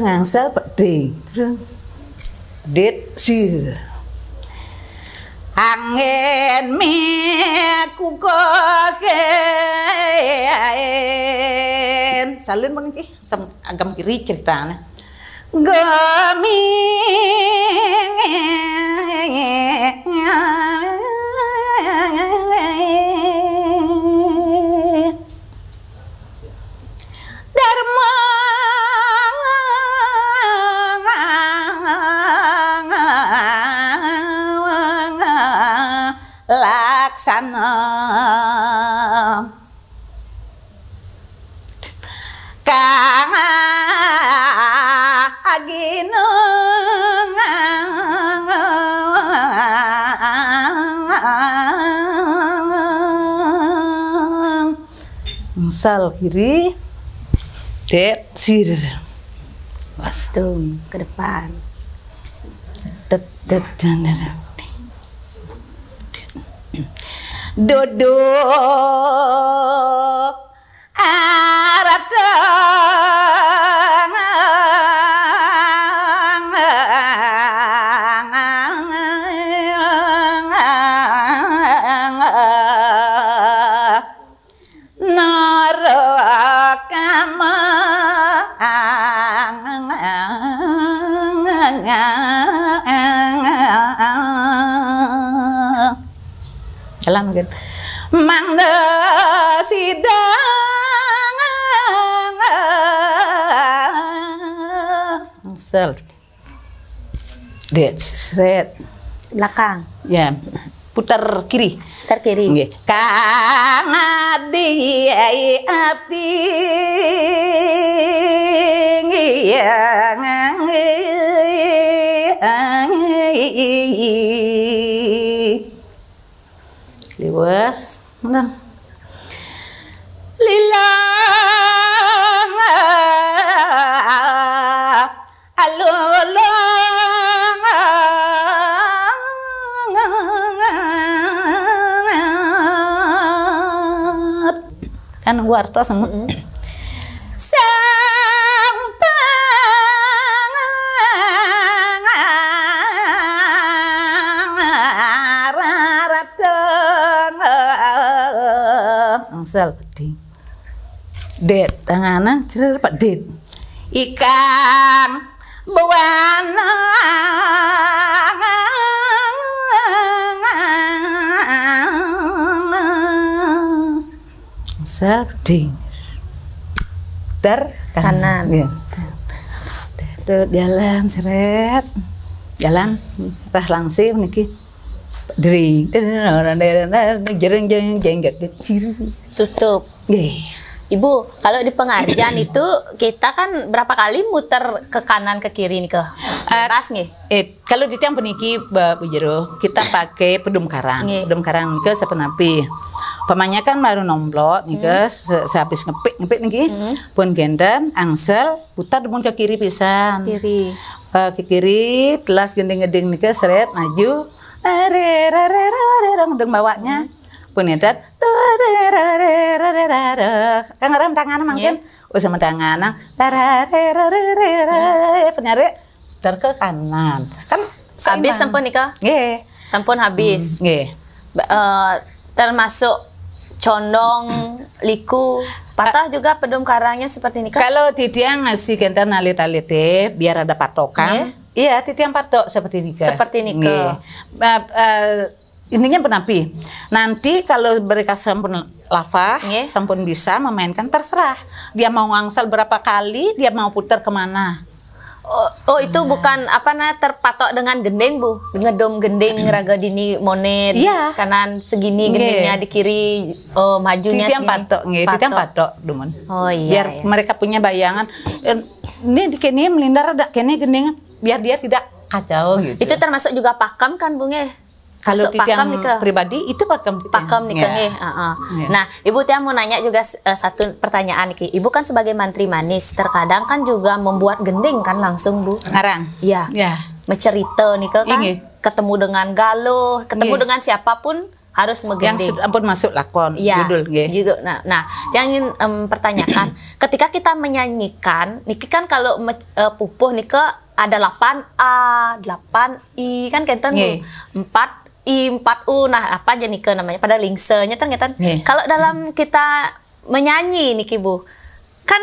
dengan seperti did see angin miku kokain salin mo niki sam agam kiri ceritanya gaming bangsal kiri detir pas tuh ke depan tet tet dodo, harap mungkin gitu. mangde sidang sel dead seret. Belakang. Ya. yeah. Putar kiri. Putar kiri. Nggih. Kang adi abdi. Nggih. Ya. kan wartos mm -hmm. sang angsal di det tangana cerer pak det ikan buana Saudi ter kanan, Ya. Terus jalan seret jalan pas langsir niki dering jereng jereng jereng tutup iya. Ibu, kalau di pengajian itu kita kan berapa kali muter ke kanan ke kiri nih ke eh, atas nih. Eh, kalau di tiang peniki bu Jero kita pakai pedum karang. Iya. Pedum karang ke sepenapi. Pemanya kan baru nomblok nih guys, hmm. sehabis ngepik ngepik nih, hmm. pun gendam angsel, putar pun ke kiri pisan. Kiri. Uh, ke kiri, telas gending-gending nih guys, seret, maju, hmm. re re kan iya. oh, re re re bawanya. Pun edat, re re re re re re. Kang rem tangan mungkin, usah tangan, re re re re re re, penyari, ter ke kanan. Kan habis nih kak? yeah. Sampun habis. hmm. yeah. Uh, eh, termasuk condong, liku, patah juga pedum karangnya seperti ini kan? Kalau yang ngasih kenten nali alite biar ada patokan. Yeah. Iya, Titi yang patok seperti ini kan. Seperti ini kan. Uh, uh, intinya penampi. Nanti kalau mereka sempurna lava, yeah. Iya. sempurna bisa memainkan terserah. Dia mau ngangsal berapa kali, dia mau putar kemana. Oh, oh itu hmm. bukan apa nah terpatok dengan gending bu, ngedom gending raga dini monet yeah. kanan segini gendingnya di kiri oh majunya sih patok, nge, patok. patok dumun. Oh iya. Biar iya. mereka punya bayangan. Ini di kini melindar ada kini gendingan biar dia tidak kacau oh, gitu. Itu termasuk juga pakam kan bunge? kalau so, pribadi itu pakem Pakem iya. nih yeah. uh -huh. yeah. Nah, Ibu Tia mau nanya juga uh, satu pertanyaan nih, Ibu kan sebagai mantri manis, terkadang kan juga membuat gending kan langsung Bu. Ngarang. ya, Yeah. Yeah. Mencerita nih kan Inge. ketemu dengan galuh, ketemu Inge. Iya. dengan siapapun harus menggending. Yang pun masuk lakon ya, judul gitu. Nah, nah, yang ingin um, pertanyakan, ketika kita menyanyikan, niki kan kalau me, uh, pupuh nike ada 8A, 8I kan kenten tuh 4 I4U nah apa aja nih ke namanya pada lingsenya kan ternyata yeah. kalau dalam kita menyanyi nih Bu kan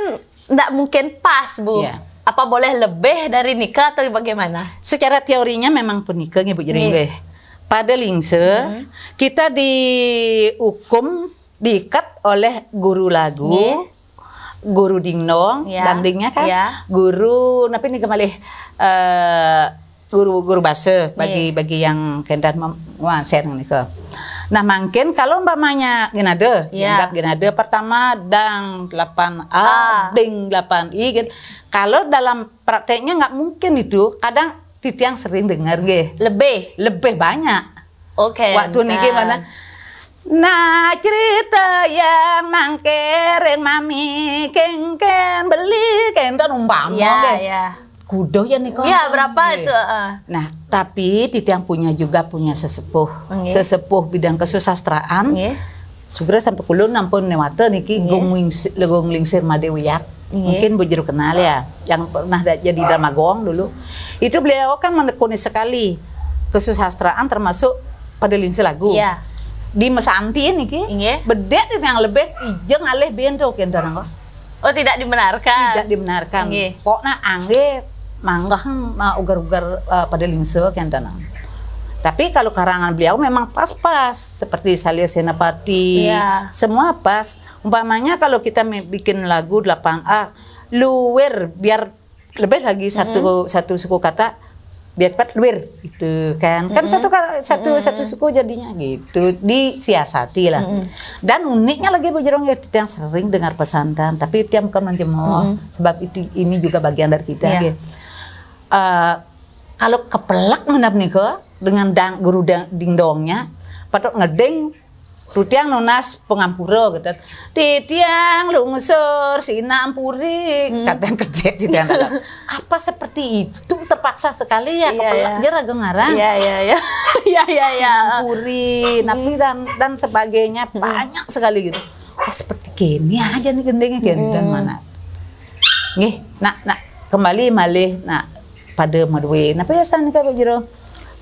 tidak mungkin pas Bu yeah. apa boleh lebih dari nika atau bagaimana secara teorinya memang penikah Bu jadi iya. yeah. pada lingse yeah. kita dihukum diikat oleh guru lagu yeah. guru dingdong yeah. dandingnya kan yeah. guru tapi ini kembali uh, eh, guru guru bahasa bagi yeah. bagi yang kendat Wah wansen nika. Nah mungkin kalau umpamanya genade, yeah. genade pertama dang 8A, ah. ding 8I gitu. Kalau dalam prakteknya nggak mungkin itu, kadang titi yang sering dengar gitu. Lebih, lebih banyak. Oke. Okay, Waktu nah. gimana? Nah cerita yang mangker yang mami kengken beli kengken umpama yeah, ge. Yeah gudo ya nih Iya berapa okay. Iya. itu? Uh. Nah tapi Titiang punya juga punya sesepuh, okay. sesepuh bidang kesusastraan. Okay. Sugra sampai kulon nampun nemate niki yeah. gong wingsir, gong lingsir madewiat. Yeah. Mungkin bujur kenal ya, yang pernah jadi drama gong dulu. Itu beliau kan menekuni sekali kesusastraan termasuk pada lingsir lagu. Yeah. Di mesanti niki, yeah. bedet yang lebih ijeng alih bintu kian darang Oh tidak dibenarkan. Tidak dibenarkan. Pokoknya angge Mangga kan, ma ugar-ugar uh, pada kian tenang. Tapi kalau karangan beliau memang pas-pas seperti Salio Senapati, yeah. semua pas. Umpamanya kalau kita bikin lagu 8A, luwer biar lebih lagi satu mm -hmm. satu suku kata biar cepat luwer, gitu kan kan mm -hmm. satu satu mm -hmm. satu suku jadinya gitu disiasati lah mm -hmm. dan uniknya lagi bojerong ya, itu yang sering dengar pesantren tapi tiap kan mm -hmm. sebab itu ini juga bagian dari kita yeah. gitu. Ya uh, kalau kepelak menap ke dengan dang, guru dang, dingdongnya patok ngedeng Rutiang nonas pengampuro gitu. Titiang lungsur si nampuri hmm. kadang kerja di dalam. Apa seperti itu terpaksa sekali ya iya, kepala yeah. raga ngarang. Iya iya iya. Iya iya iya. Nampuri, hmm. napi dan dan sebagainya hmm. banyak sekali gitu. Oh seperti gini aja nih gendengnya gendeng hmm. dan mana. Nih, nak nak kembali malih nak pada madwe ya pesan ka apa jero gitu?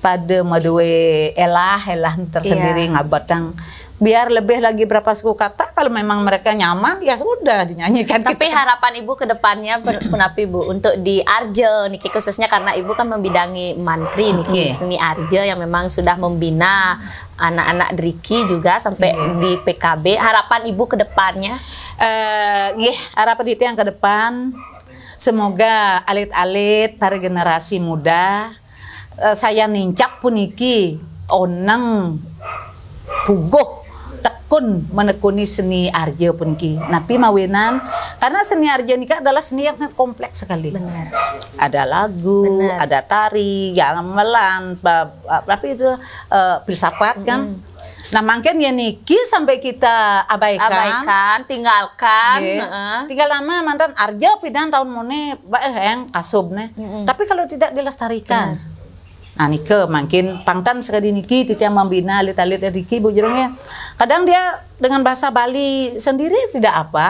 pada madwe elah elah tersendiri yeah. ngabatang biar lebih lagi berapa suku kata kalau memang mereka nyaman ya sudah dinyanyikan tapi kita. Gitu. harapan ibu kedepannya kenapa ibu untuk di Arjo niki khususnya karena ibu kan membidangi mantri niki yeah. seni Arjo yang memang sudah membina anak-anak Driki juga sampai yeah. di PKB harapan ibu kedepannya eh uh, harapan itu yang ke depan. Semoga alit-alit para generasi muda eh, saya nincak puniki onang puguh tekun menekuni seni arja puniki. Napi mawinan karena seni arja nika adalah seni yang sangat kompleks sekali. Benar. Ada lagu, Benar. ada tari, gamelan, melan, tapi itu uh, filsafat kan. Mm -hmm Nah, mungkin ya niki sampai kita abaikan, abaikan tinggalkan. Yeah. Uh. Tinggal lama mantan arja pidan tahun mune bae eh, yang kasubne. Mm -hmm. Tapi kalau tidak dilestarikan. Mm. Nah, niki mungkin pangtan sekali niki titian membina lita-lita alit niki bujurungnya. Kadang dia dengan bahasa Bali sendiri tidak apa.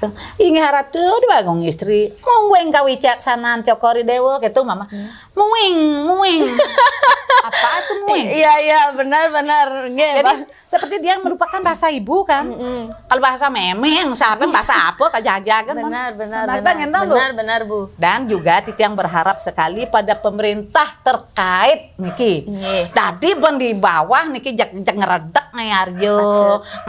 harap Ingat di bangun istri, mau gue yang kawicak sanan cokori dewa gitu mama. Mm muing muing apa itu muing iya iya benar benar jadi bah. seperti dia melupakan bahasa ibu kan mm -hmm. kalau bahasa memeng sampai bahasa apa kan benar benar benar benar, benar benar bu dan juga titi yang berharap sekali pada pemerintah terkait niki yeah. tadi pun di bawah niki jak jak ngeredek ngayarjo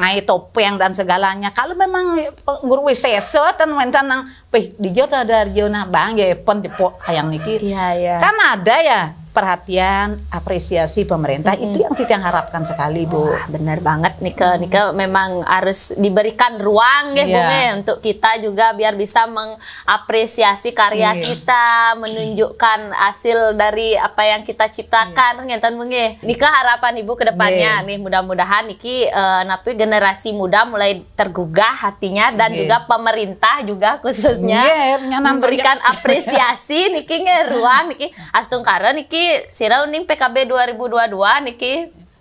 ngai topeng dan segalanya kalau memang guru wiseso dan mentan Pih di jona bang ya pon di ayang hayang niki. Iya, iya. Kan ada ya perhatian apresiasi pemerintah hmm. itu yang yang harapkan sekali Bu. Wah, benar banget Nika Nika. memang harus diberikan ruang ya yeah. Bu iya. ya, untuk kita juga biar bisa mengapresiasi karya yeah. kita, menunjukkan hasil dari apa yang kita ciptakan yeah. nih, mengge. Nika harapan Ibu ke depannya yeah. nih mudah-mudahan Niki uh, napi generasi muda mulai tergugah hatinya dan yeah. juga pemerintah juga khususnya yeah, memberikan apresiasi Niki ruang Niki astung karena Niki Si sirau PKB 2022 Niki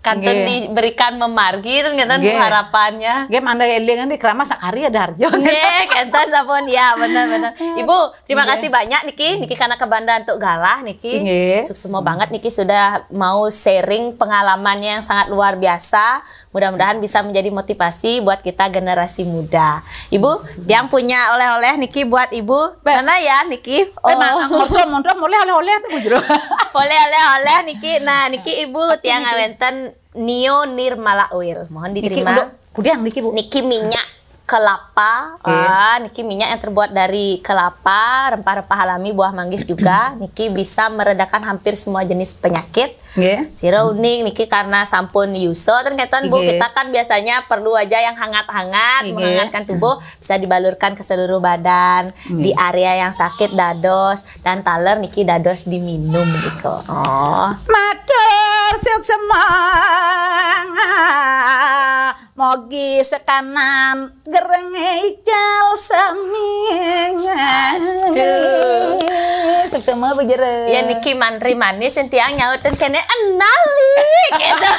kantor diberikan memargir ngeten gitu kan, tuh harapannya. Game anda elingan di kerama sakari ada harjo. Nggih, sabun sapun ya benar-benar. Ibu, terima iya. kasih banyak Niki. Niki karena ke Banda untuk galah Niki. Iya. Sukses semua banget Niki sudah mau sharing pengalamannya yang sangat luar biasa. Mudah-mudahan bisa menjadi motivasi buat kita generasi muda. Ibu, iya. yang punya oleh-oleh Niki buat Ibu. Be. Mana ya Niki? Oh, montrom montrom oleh-oleh oleh-oleh oleh oleh oleh Niki. Nah, Niki ibu tiang awenten Nio Oil Mohon diterima. Niki, udah, Niki Bu. Niki minyak kelapa. Yeah. Ah, Niki minyak yang terbuat dari kelapa, rempah-rempah alami, buah manggis juga. Niki bisa meredakan hampir semua jenis penyakit. Yeah. Si Rowning Niki karena sampun yuso ternyata yeah. Bu kita kan biasanya perlu aja yang hangat-hangat yeah. menghangatkan tubuh bisa dibalurkan ke seluruh badan yeah. di area yang sakit dados dan taler Niki dados diminum Niko. Oh. Matur siuk semang. Mogi sekanan gereng hijau samingan. semua bejere. Ya niki mantri manis yang tiang nyautin kene enali. Gitu.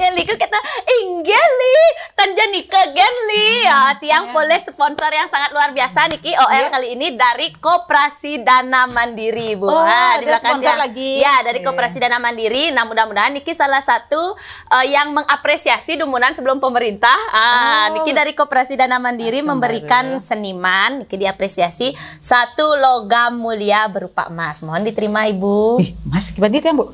ya liku kita inggeli. Tanja Nika Genli. Ya, hmm, tiang iya. boleh sponsor yang sangat luar biasa niki OR yeah. kali ini dari Koperasi Dana Mandiri Bu. Oh, ah, ada di belakang lagi. Ya, dari yeah. Koperasi Dana Mandiri. Nah, mudah-mudahan niki salah satu uh, yang mengapresiasi dumunan sebelum pemerintah pemerintah. Ah, oh. Niki dari Koperasi Dana Mandiri Mas memberikan kembali. seniman Niki diapresiasi satu logam mulia berupa emas. Mohon diterima Ibu. Ih, mas kibadi ya, Bu.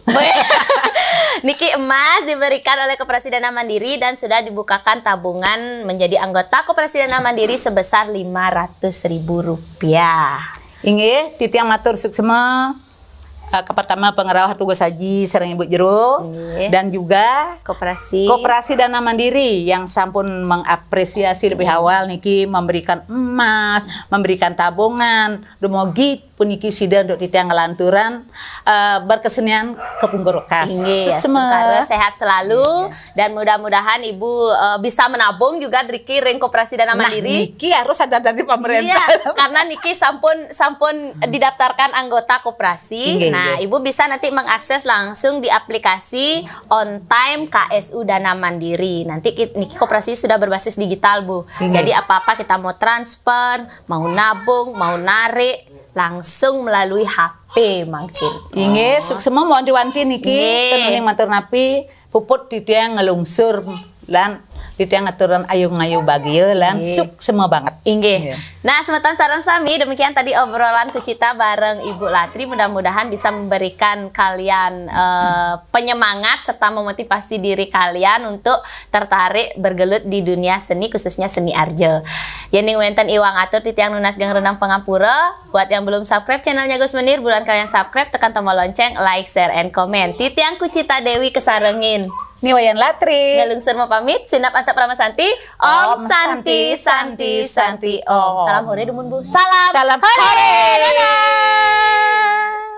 Niki emas diberikan oleh Koperasi Dana Mandiri dan sudah dibukakan tabungan menjadi anggota Koperasi Dana Mandiri sebesar Rp500.000. Inggih, titiang matur suksema. Eh, ke pertama pengerawat tugas haji sering Ibu Jero yeah. dan juga koperasi koperasi dana mandiri yang sampun mengapresiasi lebih awal niki memberikan emas, memberikan tabungan, dumo gitu puniki sida untuk tiang ngelanturan uh, eh, berkesenian ke Punggorokas. semoga sehat selalu Inge. Iya. dan mudah-mudahan Ibu uh, bisa menabung juga Riki ring koperasi dana mandiri. Nah, Niki harus ada dari pemerintah. Iya, karena Niki sampun sampun didaftarkan anggota koperasi. Inge, nah, Ibu bisa nanti mengakses langsung di aplikasi on time KSU Dana Mandiri. Nanti Niki koperasi sudah berbasis digital, Bu. Jadi apa-apa kita mau transfer, mau nabung, mau narik langsung melalui HP mangkin. Oh. Inge, semua mohon diwanti niki, tenuning matur napi, puput di dia ngelungsur dan. Dito yang aturan ayu ngayu bagio langsung iya. Suk, semua banget. Inge. Yeah. Iya. Nah, semetan sarang sami, demikian tadi obrolan Kucita bareng Ibu Latri. Mudah-mudahan bisa memberikan kalian uh, penyemangat serta memotivasi diri kalian untuk tertarik bergelut di dunia seni, khususnya seni Arjo. Yening Wenten Iwang Atur, Titiang Nunas Gang Renang pengapura. Buat yang belum subscribe channelnya Gus Menir, bulan kalian subscribe, tekan tombol lonceng, like, share, and comment. Titiang Kucita Dewi Kesarengin. Niwayan Latri. Nalungsun mau pamit. Sinap antap Ramasanti. Om, Om Santi, Santi, Santi, Santi Om. Salam hore dumun bu. Salam. Salam hore. hore. Dadah.